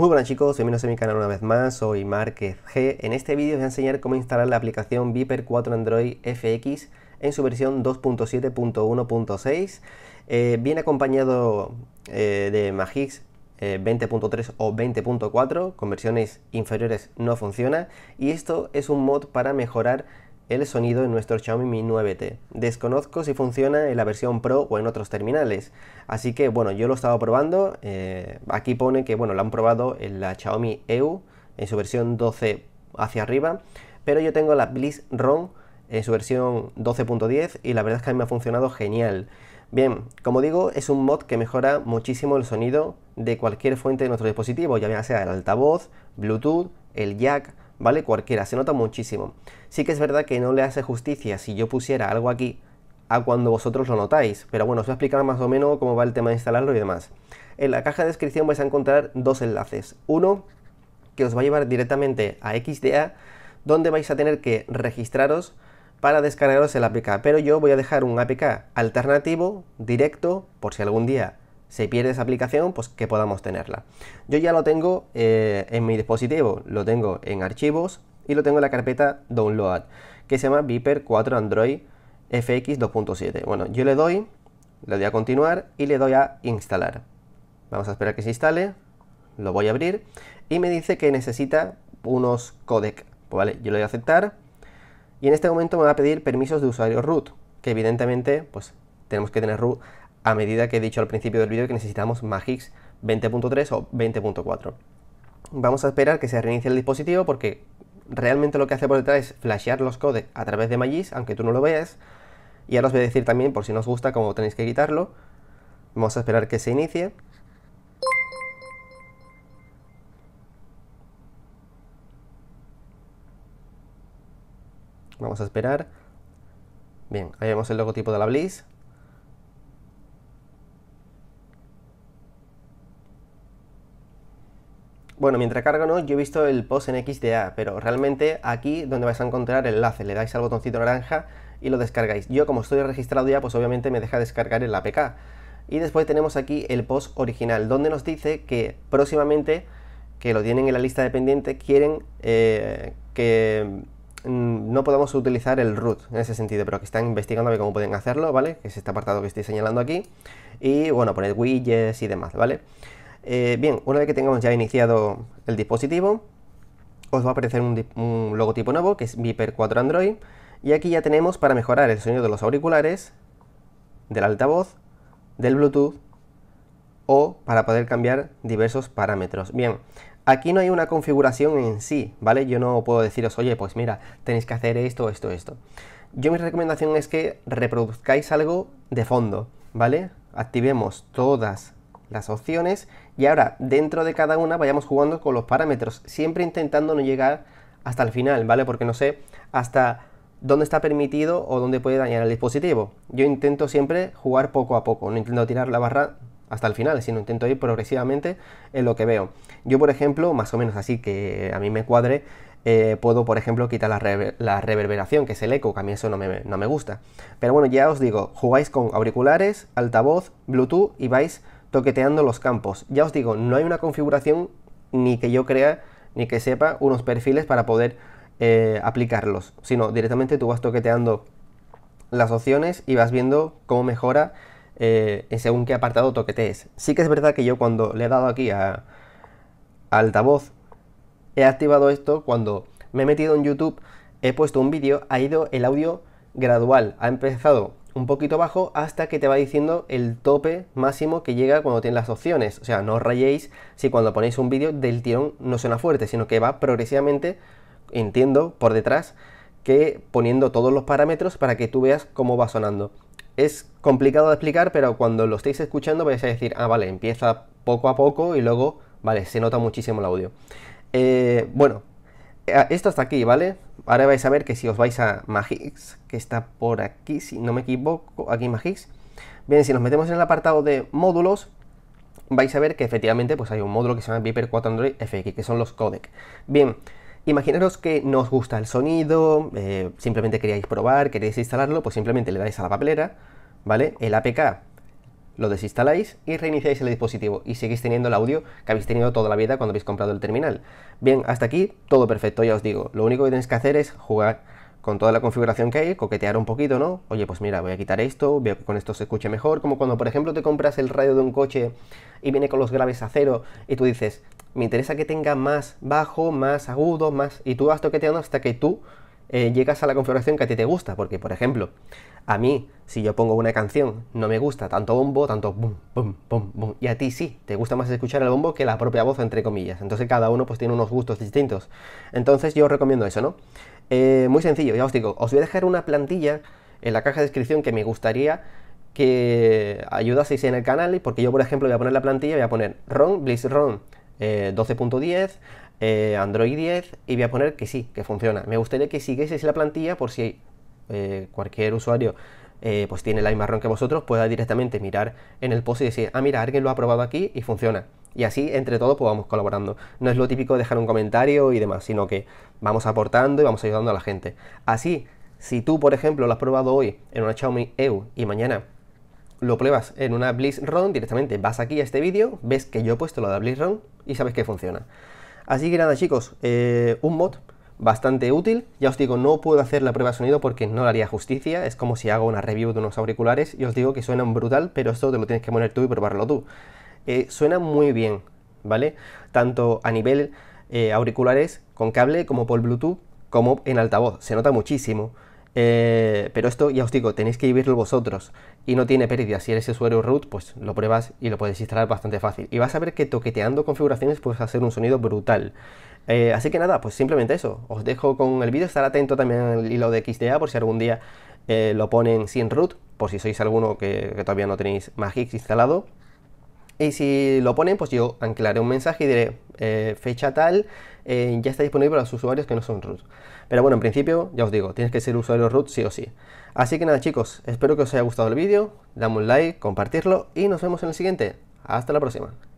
Muy buenas chicos, bienvenidos a mi canal una vez más, soy Márquez G. En este vídeo os voy a enseñar cómo instalar la aplicación Viper 4 Android FX en su versión 2.7.1.6. Eh, viene acompañado eh, de Magix 20.3 eh, o 20.4, con versiones inferiores no funciona. Y esto es un mod para mejorar el sonido en nuestro Xiaomi Mi 9T. Desconozco si funciona en la versión Pro o en otros terminales. Así que bueno, yo lo he estado probando. Eh, aquí pone que bueno, lo han probado en la Xiaomi EU en su versión 12 hacia arriba. Pero yo tengo la Bliss ROM en su versión 12.10 y la verdad es que a mí me ha funcionado genial. Bien, como digo, es un mod que mejora muchísimo el sonido de cualquier fuente de nuestro dispositivo, ya sea el altavoz, Bluetooth, el jack, ¿vale? Cualquiera, se nota muchísimo. Sí que es verdad que no le hace justicia si yo pusiera algo aquí a cuando vosotros lo notáis, pero bueno, os voy a explicar más o menos cómo va el tema de instalarlo y demás. En la caja de descripción vais a encontrar dos enlaces. Uno que os va a llevar directamente a XDA, donde vais a tener que registraros para descargaros el APK, pero yo voy a dejar un APK alternativo, directo, por si algún día se pierde esa aplicación, pues que podamos tenerla. Yo ya lo tengo eh, en mi dispositivo, lo tengo en archivos y lo tengo en la carpeta download, que se llama Viper 4 Android FX 2.7. Bueno, yo le doy, le doy a continuar y le doy a instalar. Vamos a esperar que se instale, lo voy a abrir y me dice que necesita unos codec. Pues vale, yo le doy a aceptar y en este momento me va a pedir permisos de usuario root, que evidentemente pues tenemos que tener root a medida que he dicho al principio del vídeo que necesitamos Magix 20.3 o 20.4. Vamos a esperar que se reinicie el dispositivo porque realmente lo que hace por detrás es flashear los codes a través de Magix, aunque tú no lo veas. Y ahora os voy a decir también, por si nos os gusta, cómo tenéis que quitarlo. Vamos a esperar que se inicie. Vamos a esperar. Bien, ahí vemos el logotipo de la Bliss. Bueno, mientras carga no, yo he visto el post en XDA, pero realmente aquí donde vais a encontrar el enlace, le dais al botoncito naranja y lo descargáis. Yo como estoy registrado ya, pues obviamente me deja descargar el APK. Y después tenemos aquí el post original, donde nos dice que próximamente, que lo tienen en la lista de pendiente, quieren eh, que mm, no podamos utilizar el root en ese sentido, pero que están investigando cómo pueden hacerlo, ¿vale? Que es este apartado que estoy señalando aquí. Y bueno, poner widgets y demás, ¿vale? vale eh, bien, una vez que tengamos ya iniciado el dispositivo, os va a aparecer un, logotipo nuevo que es Viper 4 Android y aquí ya tenemos para mejorar el sonido de los auriculares, del altavoz, del Bluetooth o para poder cambiar diversos parámetros. Bien, aquí no hay una configuración en sí, ¿vale? Yo no puedo deciros, oye, pues mira, tenéis que hacer esto, esto, esto. Yo mi recomendación es que reproduzcáis algo de fondo, ¿vale? Activemos todas las opciones y ahora dentro de cada una vayamos jugando con los parámetros, siempre intentando no llegar hasta el final, ¿vale? Porque no sé hasta dónde está permitido o dónde puede dañar el dispositivo. Yo intento siempre jugar poco a poco, no intento tirar la barra hasta el final, sino intento ir progresivamente en lo que veo. Yo, por ejemplo, más o menos así que a mí me cuadre, eh, puedo, por ejemplo, quitar la, la, reverberación, que es el eco, que a mí eso no me, no me gusta. Pero bueno, ya os digo, jugáis con auriculares, altavoz, Bluetooth y vais toqueteando los campos. Ya os digo, no hay una configuración ni que yo crea ni que sepa unos perfiles para poder eh, aplicarlos, sino directamente tú vas toqueteando las opciones y vas viendo cómo mejora eh, según qué apartado toquetees. Sí que es verdad que yo cuando le he dado aquí a, a altavoz, he activado esto cuando me he metido en YouTube, he puesto un vídeo, ha ido el audio gradual, ha empezado un poquito bajo hasta que te va diciendo el tope máximo que llega cuando tienes las opciones. O sea, no os rayéis si cuando ponéis un vídeo del tirón no suena fuerte, sino que va progresivamente, entiendo, por detrás, que poniendo todos los parámetros para que tú veas cómo va sonando. Es complicado de explicar, pero cuando lo estéis escuchando vais a decir, ah, vale, empieza poco a poco y luego, vale, se nota muchísimo el audio. Eh, bueno, eh, esto hasta aquí, ¿vale? ahora vais a ver que si os vais a Magix, que está por aquí, si no me equivoco, aquí Magix, bien, si nos metemos en el apartado de módulos, vais a ver que efectivamente pues hay un módulo que se llama Viper 4 Android FX, que son los codecs Bien, imaginaros que no os gusta el sonido, eh, simplemente queríais probar, queréis instalarlo, pues simplemente le dais a la papelera, ¿vale? El APK lo desinstaláis y reiniciáis el dispositivo y seguís teniendo el audio que habéis tenido toda la vida cuando habéis comprado el terminal. Bien, hasta aquí todo perfecto, ya os digo. Lo único que tenéis que hacer es jugar con toda la configuración que hay, coquetear un poquito, ¿no? Oye, pues mira, voy a quitar esto, veo que con esto se escuche mejor, como cuando por ejemplo te compras el radio de un coche y viene con los graves a cero y tú dices, me interesa que tenga más bajo, más agudo, más... y tú vas toqueteando hasta que tú eh, llegas a la configuración que a ti te gusta, porque por ejemplo, a mí si yo pongo una canción, no me gusta tanto bombo, tanto bum, bum, bum, bum, y a ti sí, te gusta más escuchar el bombo que la propia voz, entre comillas. Entonces cada uno pues tiene unos gustos distintos. Entonces yo os recomiendo eso, ¿no? Eh, muy sencillo, ya os digo, os voy a dejar una plantilla en la caja de descripción que me gustaría que ayudaseis en el canal, porque yo por ejemplo voy a poner la plantilla, voy a poner ROM, Bliss ROM 12.10, Android 10, y voy a poner que sí, que funciona. Me gustaría que siguieseis la plantilla por si eh, cualquier usuario eh, pues tiene la misma que vosotros, pueda directamente mirar en el post y decir, ah, mira, alguien lo ha probado aquí y funciona. Y así entre todos pues vamos colaborando. No es lo típico dejar un comentario y demás, sino que vamos aportando y vamos ayudando a la gente. Así, si tú, por ejemplo, lo has probado hoy en una Xiaomi EU y mañana lo pruebas en una Blizz ROM, directamente vas aquí a este vídeo, ves que yo he puesto lo de Blitz ROM y sabes que funciona. Así que nada chicos, eh, un mod bastante útil. Ya os digo, no puedo hacer la prueba de sonido porque no le haría justicia. Es como si hago una review de unos auriculares y os digo que suenan brutal, pero esto te lo tienes que poner tú y probarlo tú. Eh, suena muy bien, ¿vale? Tanto a nivel eh, auriculares con cable como por Bluetooth como en altavoz. Se nota muchísimo. Eh, pero esto ya os digo, tenéis que vivirlo vosotros y no tiene pérdida. Si eres usuario root, pues lo pruebas y lo puedes instalar bastante fácil. Y vas a ver que toqueteando configuraciones puedes hacer un sonido brutal. Eh, así que nada, pues simplemente eso. Os dejo con el vídeo. Estar atento también al hilo de XDA por si algún día eh, lo ponen sin root, por si sois alguno que, todavía no tenéis Magix instalado. Y si lo ponen, pues yo anclaré un mensaje y diré eh, fecha tal, ya está disponible para los usuarios que no son root. Pero bueno, en principio, ya os digo, tienes que ser usuario root sí o sí. Así que nada chicos, espero que os haya gustado el vídeo, dame un like, compartirlo y nos vemos en el siguiente. Hasta la próxima.